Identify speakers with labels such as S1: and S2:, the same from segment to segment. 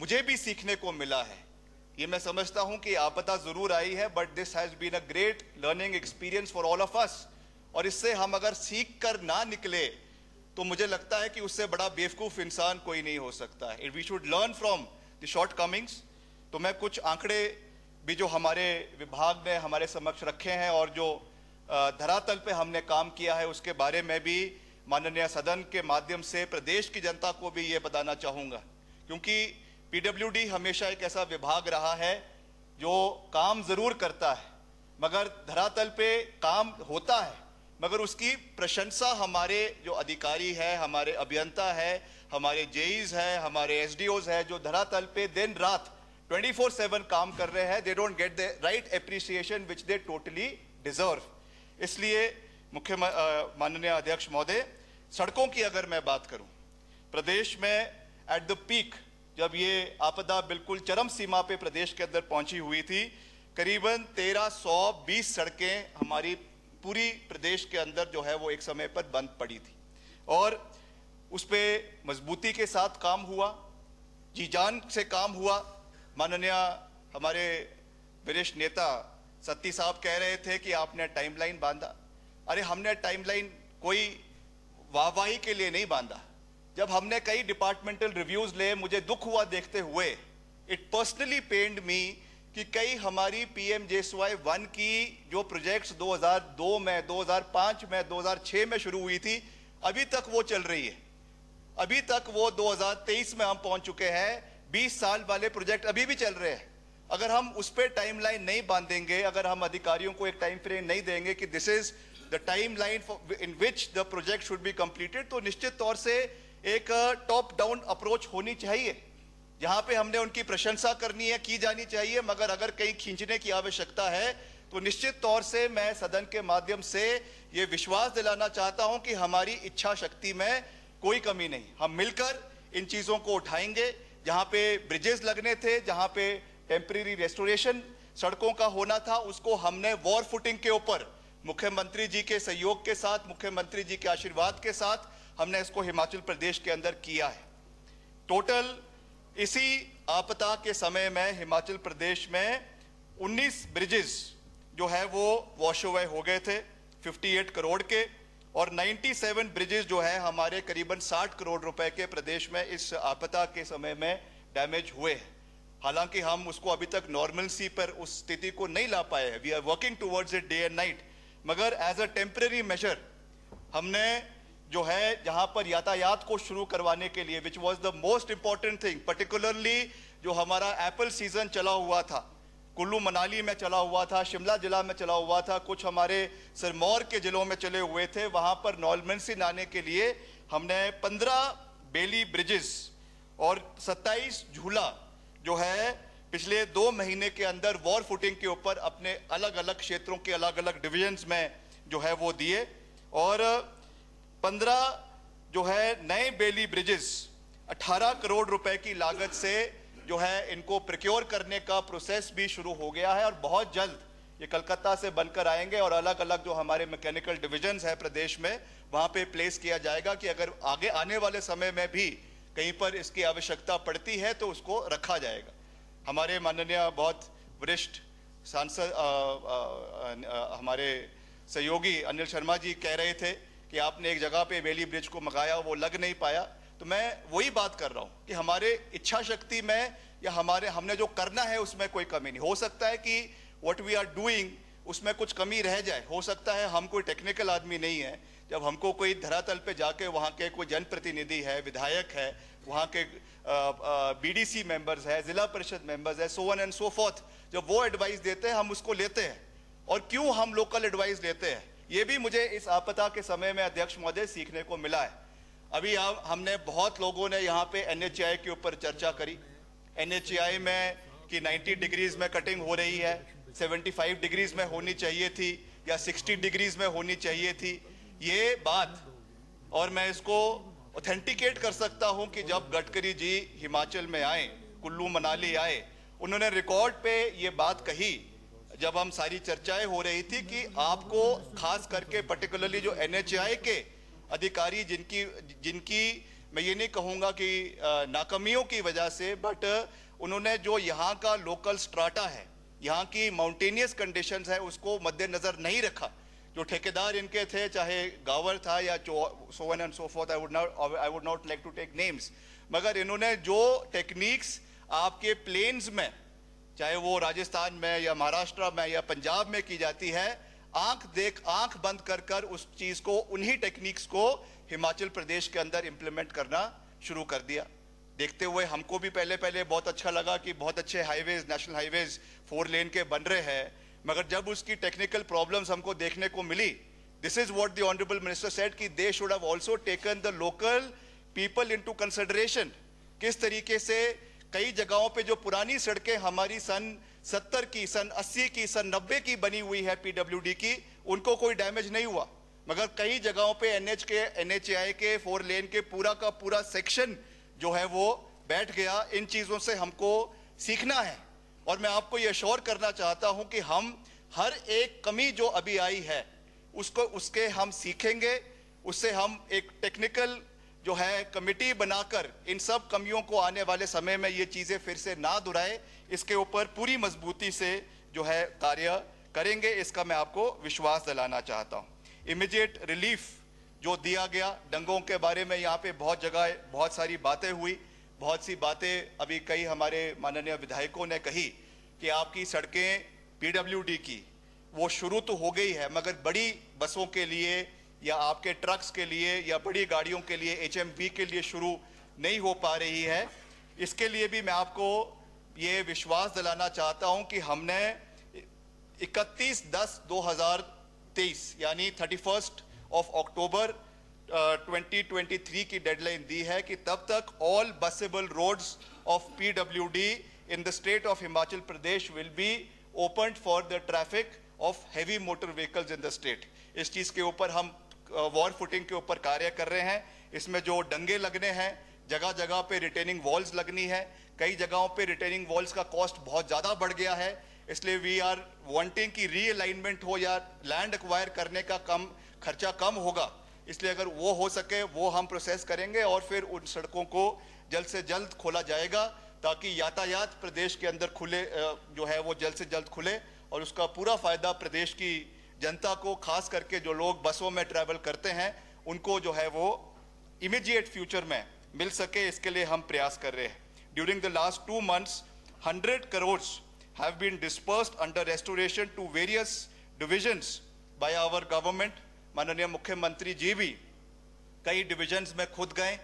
S1: मुझे भी सीखने को मिला है ये मैं समझता हूं कि आपदा जरूर आई है but this has been a great learning experience for all of us और इससे हम अगर सीख कर ना निकले तो मुझे लगता है कि उससे बड़ा बेवकूफ इंसान कोई नहीं हो सकता है we should learn from the shortcomings तो मैं कुछ आंकड़े भी जो हमारे विभाग ने हमारे समक्ष रखे हैं और जो धरातल पे हमने काम किया है उसके बारे में भी माननीय सदन के माध्यम से प्रदेश की जनता को भी ये बताना चाहूँगा क्योंकि पीडब्ल्यूडी हमेशा एक ऐसा विभाग रहा है जो काम जरूर करता है मगर धरातल पे काम होता है मगर उसकी प्रशंसा हमारे जो अधिकारी है हमारे अभियंता है हमारे जेईज है हमारे एसडीओज है जो धरातल पे दिन रात 24/7 काम कर रहे हैं they don't get the right appreciation which they totally deserve इसलिए मुख्य माननीय अध्यक्ष महोदय सड़कों की अगर मैं बात करूं प्रदेश में एट द पीक जब ये आपदा बिल्कुल चरम सीमा पे प्रदेश के अंदर पहुंची हुई थी करीबन 1320 सड़कें हमारी पूरी प्रदेश के अंदर जो है वो एक समय पर बंद पड़ी थी और उस पर मजबूती के साथ काम हुआ जी जान से काम हुआ माननीय हमारे वरिष्ठ नेता सत्ती साहब कह रहे थे कि आपने टाइमलाइन बांधा अरे हमने टाइमलाइन कोई वाहवाही के लिए नहीं बांधा जब हमने कई डिपार्टमेंटल रिव्यूज ले मुझे दुख हुआ देखते हुए इट पर्सनली पेंड मी कि कई हमारी पी एम वन की जो प्रोजेक्ट्स 2002 में 2005 में 2006 में शुरू हुई थी अभी तक वो चल रही है अभी तक वो 2023 में हम पहुंच चुके हैं 20 साल वाले प्रोजेक्ट अभी भी चल रहे हैं अगर हम उस पर टाइम लाइन नहीं बांधेंगे अगर हम अधिकारियों को एक टाइम फ्रेम नहीं देंगे कि this is the timeline in which the project should be completed तो निश्चित तौर से एक टॉप डाउन अप्रोच होनी चाहिए जहां पे हमने उनकी प्रशंसा करनी है की जानी चाहिए मगर अगर कहीं खींचने की आवश्यकता है तो निश्चित तौर से मैं सदन के माध्यम से ये विश्वास दिलाना चाहता हूं कि हमारी इच्छा शक्ति में कोई कमी नहीं हम मिलकर इन चीज़ों को उठाएंगे जहां पे ब्रिजेस लगने थे जहां पे टेम्परेरी रेस्टोरेशन सड़कों का होना था उसको हमने वॉर फुटिंग के ऊपर मुख्यमंत्री जी के सहयोग के साथ मुख्यमंत्री जी के आशीर्वाद के साथ हमने इसको हिमाचल प्रदेश के अंदर किया है टोटल इसी आपदा के समय में हिमाचल प्रदेश में 19 ब्रिजेस जो है वो वॉश अवे हो गए थे 58 करोड़ के और 97 ब्रिजेस जो है हमारे करीबन 60 करोड़ रुपए के प्रदेश में इस आपदा के समय में डैमेज हुए हैं हालांकि हम उसको अभी तक नॉर्मल सी पर उस स्थिति को नहीं ला पाए हैं we are working towards it day and night मगर एज अ टेम्प्रेरी मेजर हमने जो है जहां पर यातायात को शुरू करवाने के लिए which was the most important thing particularly जो हमारा एप्पल सीजन चला हुआ था कुल्लू मनाली में चला हुआ था शिमला जिला में चला हुआ था कुछ हमारे सिरमौर के जिलों में चले हुए थे वहाँ पर नॉर्मेंसी लाने के लिए हमने 15 बेली ब्रिजेस और 27 झूला जो है पिछले दो महीने के अंदर वॉर फुटिंग के ऊपर अपने अलग अलग क्षेत्रों के अलग अलग डिविजन्स में जो है वो दिए और पंद्रह जो है नए बेली ब्रिजेस अठारह करोड़ रुपए की लागत से जो है इनको प्रक्योर करने का प्रोसेस भी शुरू हो गया है और बहुत जल्द ये कलकत्ता से बनकर आएंगे और अलग अलग जो हमारे मैकेनिकल डिविजन्स है प्रदेश में वहाँ पे प्लेस किया जाएगा कि अगर आगे आने वाले समय में भी कहीं पर इसकी आवश्यकता पड़ती है तो उसको रखा जाएगा हमारे माननीय बहुत वरिष्ठ सांसद हमारे सहयोगी अनिल शर्मा जी कह रहे थे कि आपने एक जगह पे वेली ब्रिज को मंगाया वो लग नहीं पाया तो मैं वही बात कर रहा हूँ कि हमारे इच्छा शक्ति में या हमारे हमने जो करना है उसमें कोई कमी नहीं हो सकता है कि वट वी आर डूइंग उसमें कुछ कमी रह जाए हो सकता है हम कोई टेक्निकल आदमी नहीं है जब हमको कोई धरातल पे जाके वहाँ के कोई जनप्रतिनिधि है विधायक है वहाँ के बी डी सी मेंबर्स है ज़िला परिषद मेंबर्स है so on and so forth जब वो एडवाइस देते हैं हम उसको लेते हैं और क्यों हम लोकल एडवाइस लेते हैं ये भी मुझे इस आपदा के समय में अध्यक्ष महोदय सीखने को मिला है अभी हम हमने बहुत लोगों ने यहाँ पे एन के ऊपर चर्चा करी एन में कि 90 डिग्रीज में कटिंग हो रही है 75 डिग्रीज में होनी चाहिए थी या 60 डिग्रीज में होनी चाहिए थी ये बात और मैं इसको ऑथेंटिकेट कर सकता हूँ कि जब गडकरी जी हिमाचल में आए कुल्लू मनाली आए उन्होंने रिकॉर्ड पे ये बात कही जब हम सारी चर्चाएं हो रही थी कि आपको खास करके पर्टिकुलरली जो एनएचआई के अधिकारी जिनकी जिनकी मैं ये नहीं कहूँगा कि नाकामियों की वजह से बट उन्होंने जो यहाँ का लोकल स्ट्राटा है यहाँ की माउंटेनियस कंडीशंस है उसको मद्देनज़र नहीं रखा जो ठेकेदार इनके थे चाहे गावर था या so on and so forth I would not I would not like to take names मगर इन्होंने जो टेक्निक्स आपके प्लेन्स में चाहे वो राजस्थान में या महाराष्ट्र में या पंजाब में की जाती है आंख देख आंख बंद कर कर उस चीज को उन्हीं टेक्निक्स को हिमाचल प्रदेश के अंदर इम्प्लीमेंट करना शुरू कर दिया देखते हुए हमको भी पहले पहले बहुत अच्छा लगा कि बहुत अच्छे highways national highways four lane के बन रहे हैं मगर जब उसकी टेक्निकल प्रॉब्लम्स हमको देखने को मिली दिस इज वॉट दबल ऑनरेबल मिनिस्टर सेट कि they should have also taken the local people into consideration किस तरीके से कई जगहों पे जो पुरानी सड़कें हमारी सन 70 की सन 80 की सन 90 की बनी हुई है पीडब्ल्यूडी की उनको कोई डैमेज नहीं हुआ मगर कई जगहों पे एनएच के एनएचआई के फोर लेन के पूरा का पूरा सेक्शन जो है वो बैठ गया इन चीज़ों से हमको सीखना है और मैं आपको ये श्योर करना चाहता हूँ कि हम हर एक कमी जो अभी आई है उसको उसके हम सीखेंगे उससे हम एक टेक्निकल जो है कमेटी बनाकर इन सब कमियों को आने वाले समय में ये चीज़ें फिर से ना दोहराए इसके ऊपर पूरी मजबूती से जो है कार्य करेंगे इसका मैं आपको विश्वास दिलाना चाहता हूँ इमिजिएट रिलीफ जो दिया गया दंगों के बारे में यहाँ पे बहुत जगह बहुत सारी बातें हुई बहुत सी बातें अभी कई हमारे माननीय विधायकों ने कही कि आपकी सड़कें पी की वो शुरू तो हो गई है मगर बड़ी बसों के लिए या आपके ट्रक्स के लिए या बड़ी गाड़ियों के लिए एच के लिए शुरू नहीं हो पा रही है इसके लिए भी मैं आपको ये विश्वास दिलाना चाहता हूँ कि हमने 31 दस 2023 यानी फर्स्ट ऑफ अक्टूबर 2023 की डेडलाइन दी है कि तब तक all busable roads of the in the state of Himachal Pradesh will be open for the traffic of heavy motor vehicles in the state इस चीज़ के ऊपर हम वॉर फुटिंग के ऊपर कार्य कर रहे हैं इसमें जो डंगे लगने हैं जगह जगह पे रिटेनिंग वॉल्स लगनी है कई जगहों पे रिटेनिंग वॉल्स का कॉस्ट बहुत ज़्यादा बढ़ गया है इसलिए वी आर वांटिंग की रीअलाइनमेंट हो या लैंड एक्वायर करने का कम खर्चा कम होगा इसलिए अगर वो हो सके वो हम प्रोसेस करेंगे और फिर उन सड़कों को जल्द से जल्द खोला जाएगा ताकि यातायात प्रदेश के अंदर खुले जो है वो जल्द से जल्द खुले और उसका पूरा फायदा प्रदेश की जनता को खास करके जो लोग बसों में ट्रैवल करते हैं उनको जो है वो इमीडिएट फ्यूचर में मिल सके इसके लिए हम प्रयास कर रहे हैं during the last two months hundred crore have been dispersed under restoration to various divisions by our government माननीय मुख्यमंत्री जी भी कई डिविजन्स में खुद गए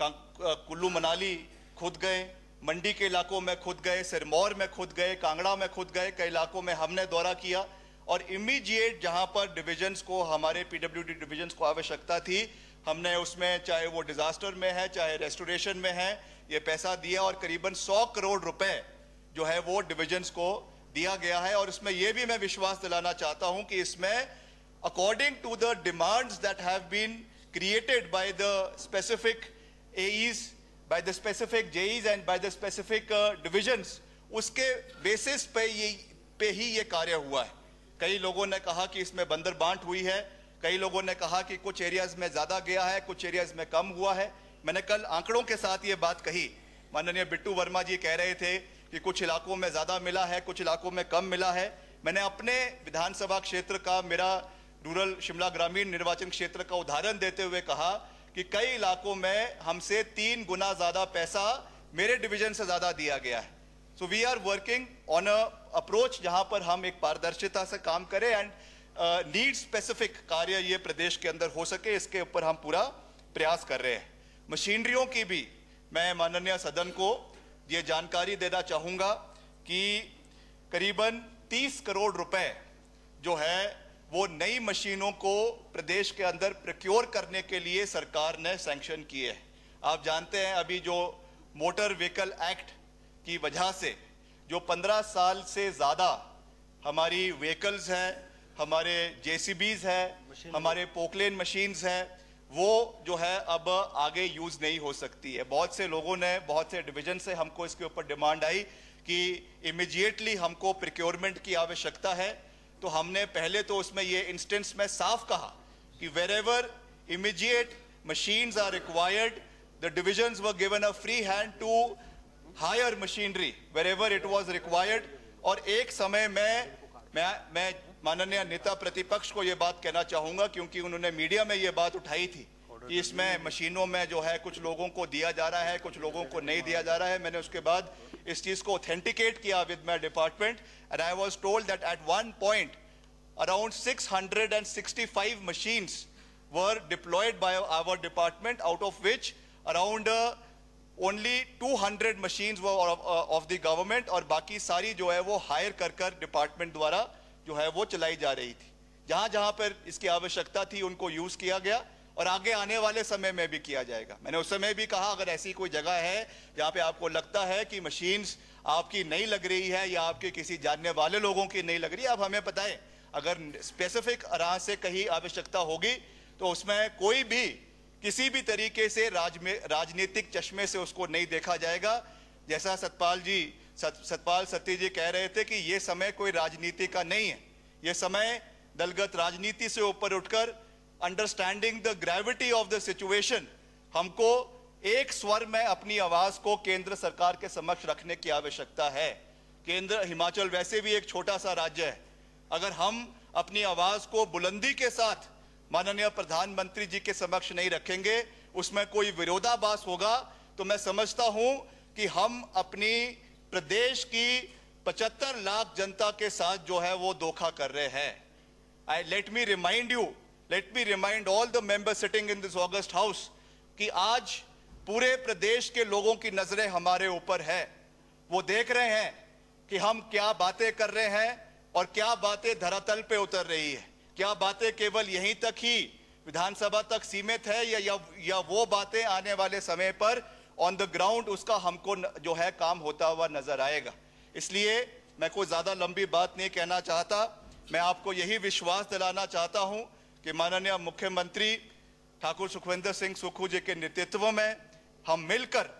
S1: कुल्लू मनाली खुद गए मंडी के इलाकों में खुद गए सिरमौर में खुद गए कांगड़ा में खुद गए कई इलाकों में हमने दौरा किया और इमीडिएट जहां पर डिविजन्स को हमारे पीडब्ल्यूडी डिविजन्स को आवश्यकता थी हमने उसमें चाहे वो डिजास्टर में है चाहे रेस्टोरेशन में है ये पैसा दिया और करीबन 100 करोड़ रुपए जो है वो डिविजन्स को दिया गया है और इसमें यह भी मैं विश्वास दिलाना चाहता हूं कि इसमें according to the demands that have been created by the specific AEs, by the specific JEs and by the specific divisions उसके बेसिस पे ये पे ही ये कार्य हुआ है कई लोगों ने कहा कि इसमें बंदर बांट हुई है कई लोगों ने कहा कि कुछ एरियाज में ज़्यादा गया है कुछ एरियाज में कम हुआ है मैंने कल आंकड़ों के साथ ये बात कही माननीय बिट्टू वर्मा जी कह रहे थे कि कुछ इलाकों में ज़्यादा मिला है कुछ इलाकों में कम मिला है मैंने अपने विधानसभा क्षेत्र का मेरा रूरल शिमला ग्रामीण निर्वाचन क्षेत्र का उदाहरण देते हुए कहा कि कई इलाकों में हमसे तीन गुना ज़्यादा पैसा मेरे डिवीजन से ज़्यादा दिया गया है so we are working on a approach जहां पर हम एक पारदर्शिता से काम करें एंड नीड स्पेसिफिक कार्य ये प्रदेश के अंदर हो सके इसके ऊपर हम पूरा प्रयास कर रहे हैं मशीनरियों की भी मैं माननीय सदन को ये जानकारी देना चाहूँगा कि करीबन 30 करोड़ रुपए जो है वो नई मशीनों को प्रदेश के अंदर प्रक्योर करने के लिए सरकार ने सैंक्शन किए हैं आप जानते हैं अभी जो मोटर व्हीकल एक्ट की वजह से जो 15 साल से ज़्यादा हमारी व्हीकल्स हैं हमारे जेसीबीज हैं हमारे पोकलेन मशीन्स हैं वो जो है अब आगे यूज़ नहीं हो सकती है बहुत से लोगों ने बहुत से डिवीजन से हमको इसके ऊपर डिमांड आई कि इमिजिएटली हमको प्रिक्योरमेंट की आवश्यकता है तो हमने पहले तो उसमें ये इंस्टेंस में साफ कहा कि wherever immediate machines are required the division was given a free hand to hire machinery wherever it was required और एक समय में मैं मैं माननीय नेता प्रतिपक्ष को ये बात कहना चाहूंगा क्योंकि उन्होंने मीडिया में ये बात उठाई थी कि इसमें मशीनों में जो है कुछ लोगों को दिया जा रहा है कुछ लोगों को नहीं दिया जा रहा है मैंने उसके बाद इस चीज़ को ऑथेंटिकेट किया with my department and I was told that at one point around six hundred and sixty five machine were deployed by our department out of which around only 200 machines वो ऑफ द गवर्नमेंट और बाकी सारी जो है वो higher कर कर department द्वारा जो है वो चलाई जा रही थी जहां जहां पर इसकी आवश्यकता थी उनको यूज किया गया और आगे आने वाले समय में भी किया जाएगा मैंने उस समय भी कहा अगर ऐसी कोई जगह है जहाँ पे आपको लगता है कि मशीन्स आपकी नहीं लग रही है या आपके किसी जानने वाले लोगों की नहीं लग रही है आप हमें बताएं अगर स्पेसिफिक राह से कहीं आवश्यकता होगी तो उसमें कोई भी किसी भी तरीके से राज में राजनीतिक चश्मे से उसको नहीं देखा जाएगा जैसा सतपाल जी सत, सतपाल सत्य जी कह रहे थे कि ये समय कोई राजनीति का नहीं है ये समय दलगत राजनीति से ऊपर उठकर understanding the gravity of the situation हमको एक स्वर में अपनी आवाज को केंद्र सरकार के समक्ष रखने की आवश्यकता है केंद्र हिमाचल वैसे भी एक छोटा सा राज्य है अगर हम अपनी आवाज को बुलंदी के साथ माननीय प्रधानमंत्री जी के समक्ष नहीं रखेंगे उसमें कोई विरोधाभास होगा तो मैं समझता हूं कि हम अपनी प्रदेश की 75 लाख जनता के साथ जो है वो धोखा कर रहे हैं I let me remind you let me remind all the member sitting in this august house कि आज पूरे प्रदेश के लोगों की नजरें हमारे ऊपर है वो देख रहे हैं कि हम क्या बातें कर रहे हैं और क्या बातें धरातल पे उतर रही है क्या बातें केवल यहीं तक ही विधानसभा तक सीमित है या या, या वो बातें आने वाले समय पर ऑन द ग्राउंड उसका हमको न, जो है काम होता हुआ नजर आएगा इसलिए मैं कोई ज़्यादा लंबी बात नहीं कहना चाहता मैं आपको यही विश्वास दिलाना चाहता हूँ कि माननीय मुख्यमंत्री ठाकुर सुखविंदर सिंह सुखू जी के नेतृत्व में हम मिलकर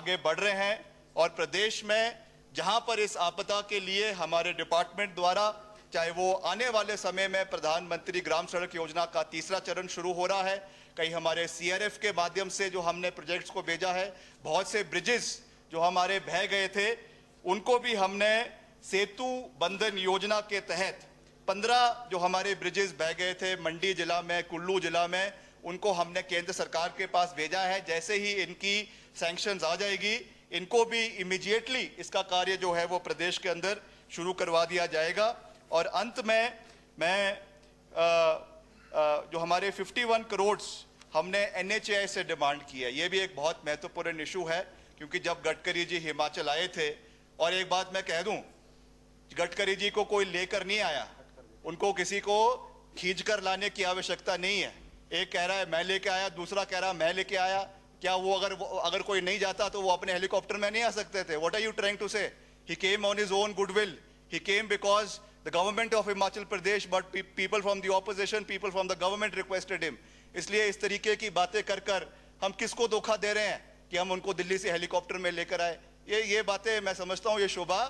S1: आगे बढ़ रहे हैं और प्रदेश में जहाँ पर इस आपदा के लिए हमारे डिपार्टमेंट द्वारा चाहे वो आने वाले समय में प्रधानमंत्री ग्राम सड़क योजना का तीसरा चरण शुरू हो रहा है कई हमारे सीआरएफ के माध्यम से जो हमने प्रोजेक्ट्स को भेजा है बहुत से ब्रिजेस जो हमारे बह गए थे उनको भी हमने सेतु बंधन योजना के तहत पंद्रह जो हमारे ब्रिजेस बह गए थे मंडी जिला में कुल्लू जिला में उनको हमने केंद्र सरकार के पास भेजा है जैसे ही इनकी सेंक्शन आ जाएगी इनको भी इमिजिएटली इसका कार्य जो है वो प्रदेश के अंदर शुरू करवा दिया जाएगा और अंत में मैं आ, आ, जो हमारे 51 करोड़ हमने एन से डिमांड की है ये भी एक बहुत महत्वपूर्ण इशू है क्योंकि जब गडकरी जी हिमाचल आए थे और एक बात मैं कह दूं गडकरी जी को कोई लेकर नहीं आया उनको किसी को खींच कर लाने की आवश्यकता नहीं है एक कह रहा है मैं लेके आया दूसरा कह रहा है मैं लेके आया क्या वो अगर वो, अगर कोई नहीं जाता तो वो अपने हेलीकॉप्टर में नहीं आ सकते थे what are you trying to say he came on his own goodwill he came because the government of Himachal Pradesh, but pe people from the opposition, people from the government requested him. इसलिए इस तरीके की बातें कर कर हम किसको धोखा दे रहे हैं कि हम उनको दिल्ली से हेलीकॉप्टर में लेकर आए ये ये बातें मैं समझता हूँ ये शोभा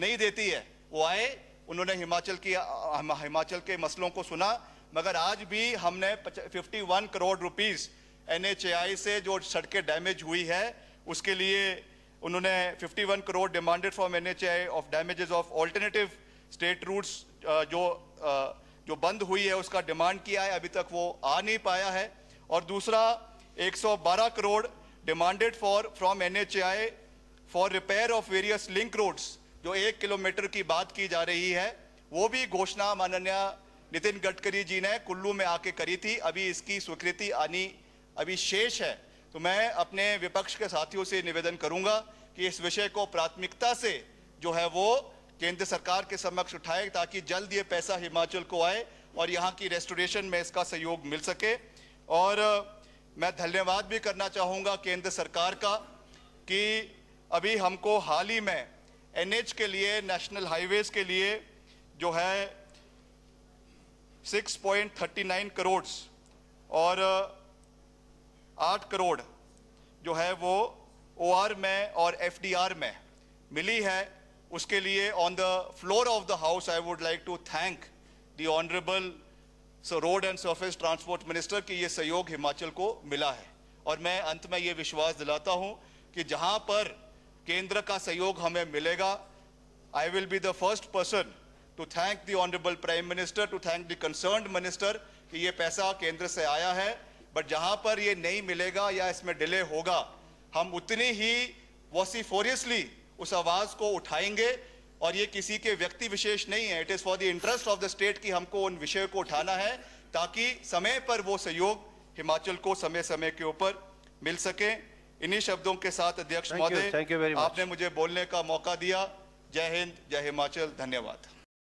S1: नहीं देती है वो आए उन्होंने हिमाचल की हिमाचल के मसलों को सुना मगर आज भी हमने 51 करोड़ रुपीस एनएचएआई से जो सड़कें डैमेज हुई है उसके लिए उन्होंने 51 crore demanded from NHAI of damages of alternative state routes जो जो बंद हुई है उसका डिमांड किया है अभी तक वो आ नहीं पाया है और दूसरा 112 crore demanded for from NHI for repair of various link roads जो एक किलोमीटर की बात की जा रही है वो भी घोषणा माननीय नितिन गडकरी जी ने कुल्लू में आके करी थी अभी इसकी स्वीकृति आनी अभी शेष है तो मैं अपने विपक्ष के साथियों से निवेदन करूंगा कि इस विषय को प्राथमिकता से जो है वो केंद्र सरकार के समक्ष उठाए ताकि जल्द ये पैसा हिमाचल को आए और यहाँ की रेस्टोरेशन में इसका सहयोग मिल सके और मैं धन्यवाद भी करना चाहूँगा केंद्र सरकार का कि अभी हमको हाल ही में एनएच के लिए नेशनल हाईवेज के लिए जो है 6.39 करोड़ और 8 करोड़ जो है वो ओआर में और एफडीआर में मिली है उसके लिए on the floor of the house I would like to thank the honourable road and surface transport minister की ये सहयोग हिमाचल को मिला है और मैं अंत में ये विश्वास दिलाता हूँ कि जहाँ पर केंद्र का सहयोग हमें मिलेगा I will be the first person to thank the honourable prime minister to thank the concern minister कि ये पैसा केंद्र से आया है बट जहाँ पर ये नहीं मिलेगा या इसमें डिले होगा हम उतनी ही वॉसीफोरियसली उस आवाज को उठाएंगे और ये किसी के व्यक्ति विशेष नहीं है it is for the interest of the state कि हमको उन विषय को उठाना है ताकि समय पर वो सहयोग हिमाचल को समय समय के ऊपर मिल सके इन्हीं शब्दों के साथ अध्यक्ष महोदय आपने मुझे बोलने का मौका दिया जय हिंद जय हिमाचल धन्यवाद